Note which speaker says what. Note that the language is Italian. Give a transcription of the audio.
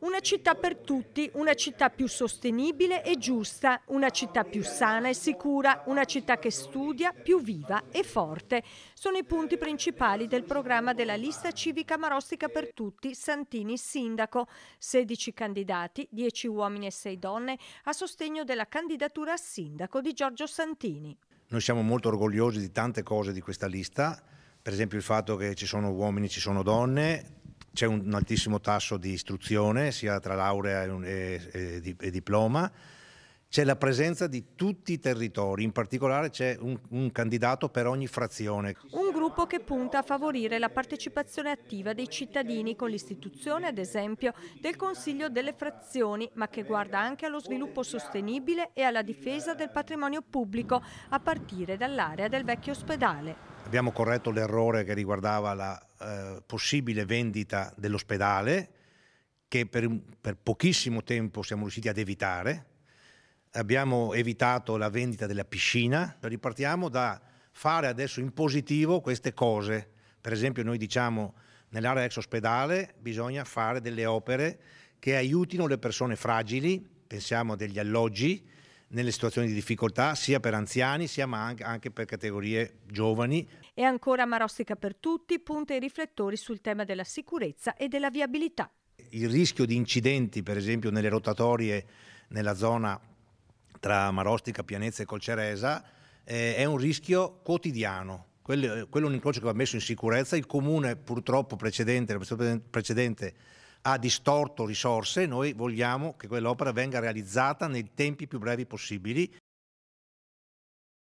Speaker 1: Una città per tutti, una città più sostenibile e giusta, una città più sana e sicura, una città che studia, più viva e forte. Sono i punti principali del programma della lista civica Marostica per tutti, Santini Sindaco. 16 candidati, 10 uomini e 6 donne, a sostegno della candidatura a sindaco di Giorgio Santini.
Speaker 2: Noi siamo molto orgogliosi di tante cose di questa lista, per esempio il fatto che ci sono uomini, e ci sono donne, c'è un, un, altissimo tasso di istruzione, sia tra laurea e, e, e, e, diploma, c'è la presenza di tutti i territori, in particolare c'è un, un candidato per ogni frazione.
Speaker 1: Un gruppo che punta a favorire la partecipazione attiva dei cittadini con l'istituzione, ad esempio, del Consiglio delle frazioni, ma che guarda anche allo sviluppo sostenibile e alla difesa del patrimonio pubblico, a partire dall'area del vecchio ospedale.
Speaker 2: Abbiamo corretto l'errore che riguardava la eh, possibile vendita dell'ospedale, che per, per, pochissimo tempo siamo riusciti ad evitare. Abbiamo evitato la vendita della piscina. Ripartiamo da fare adesso in positivo queste cose. Per esempio noi diciamo nell'area ex ospedale bisogna fare delle opere che aiutino le persone fragili, pensiamo a degli alloggi, nelle situazioni di difficoltà sia per anziani sia ma anche per categorie giovani.
Speaker 1: E ancora Marostica per tutti punta i riflettori sul tema della sicurezza e della viabilità.
Speaker 2: Il rischio di incidenti per esempio nelle rotatorie nella zona tra Marostica, Pianezza e Colceresa eh, è un rischio quotidiano. Quello, è un incrocio che va messo in sicurezza, il comune purtroppo precedente, la precedente ha distorto risorse, noi vogliamo che quell'opera venga realizzata nei tempi più brevi possibili.